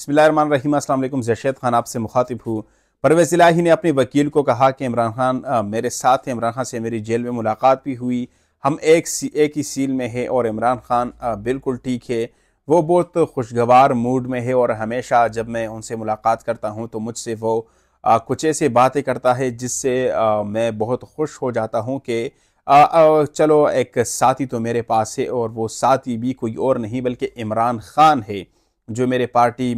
बसमिल अल्लाम जैशैद खान आपसे मुखातिब हूँ परवेज़ इलाही ने अपने वकील को कहा कि इमरान खान मेरे साथ हैं इमरान खान से मेरी जेल में मुलाकात भी हुई हम एक सी एक ही सील में है और इमरान खान बिल्कुल ठीक है वो बहुत खुशगवार मूड में है और हमेशा जब मैं उनसे मुलाकात करता हूँ तो मुझसे वो कुछ ऐसे बातें करता है जिससे मैं बहुत खुश हो जाता हूँ कि चलो एक साथी तो मेरे पास है और वो साथी भी कोई और नहीं बल्कि इमरान खान है जो मेरे पार्टी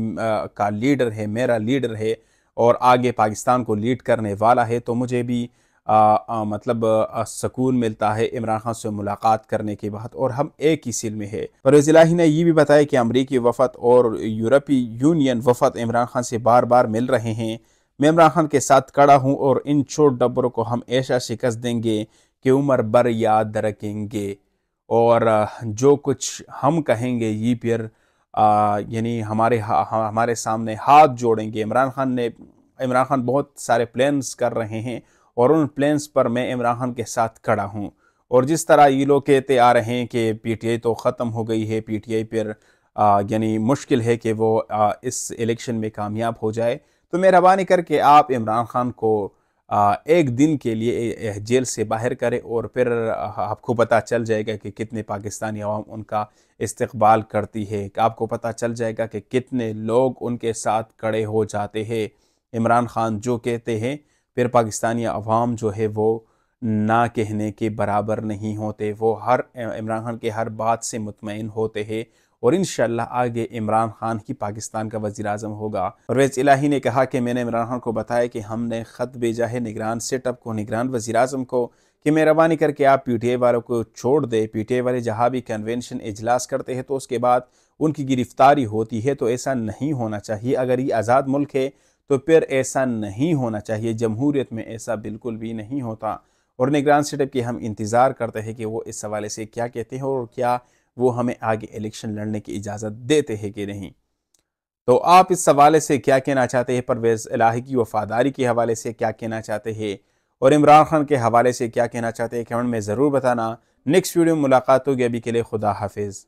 का लीडर है मेरा लीडर है और आगे पाकिस्तान को लीड करने वाला है तो मुझे भी आ, आ, मतलब सुकून सकून मिलता है इमरान खान से मुलाकात करने के बाद और हम एक ही सिल में है परवेज ने यह भी बताया कि अमरीकी वफद और यूरोपी यूनियन वफद इमरान खान से बार बार मिल रहे हैं मैं इमरान खान के साथ खड़ा हूँ और इन छोट डब्बरों को हम ऐसा शिकस्त देंगे कि उम्र बर याद रखेंगे और जो कुछ हम कहेंगे ये फिर यानी हमारे हा, हमारे सामने हाथ जोड़ेंगे इमरान खान ने इमरान खान बहुत सारे प्लान्स कर रहे हैं और उन प्लान्स पर मैं इमरान खान के साथ खड़ा हूँ और जिस तरह ये लोग कहते आ रहे हैं कि पीटीआई तो ख़त्म हो गई है पीटीआई पर यानी मुश्किल है कि वो आ, इस इलेक्शन में कामयाब हो जाए तो मेहरबानी करके आप इमरान खान को एक दिन के लिए जेल से बाहर करें और फिर आपको पता चल जाएगा कि कितने पाकिस्तानी अवाम उनका इस्तबाल करती है आपको पता चल जाएगा कि कितने लोग उनके साथ खड़े हो जाते हैं इमरान खान जो कहते हैं फिर पाकिस्तानी अवाम जो है वो ना कहने के बराबर नहीं होते वो हर इमरान खान के हर बात से मुतमिन होते हैं और इन आगे इमरान खान ही पाकिस्तान का वजी अजम होगा परवेज इलाही ने कहा कि मैंने इमरान खान को बताया कि हमने ख़त भेजा है निगरान सेटअप को निगरान वजी अजम को कि मेहरबानी करके आप पी टी ए वालों को छोड़ दें पी टी ए वाले जहाँ भी कन्वेंशन इजलास करते हैं तो उसके बाद उनकी गिरफ्तारी होती है तो ऐसा नहीं होना चाहिए अगर ये आज़ाद मुल्क है तो फिर ऐसा नहीं होना चाहिए जमहूरीत में ऐसा बिल्कुल भी नहीं होता और निगरान सेटअप की हम इंतज़ार करते हैं कि वो इस हवाले से क्या कहते हैं और क्या वो हमें आगे इलेक्शन लड़ने की इजाज़त देते हैं कि नहीं तो आप इस हवाले से क्या कहना चाहते हैं परवेज़ इलाही की वफादारी के हवाले से क्या कहना चाहते हैं और इमरान खान के हवाले से क्या कहना चाहते हैं कमेंट में ज़रूर बताना नेक्स्ट वीडियो में मुलाकात होगी अभी के लिए खुदा हाफिज़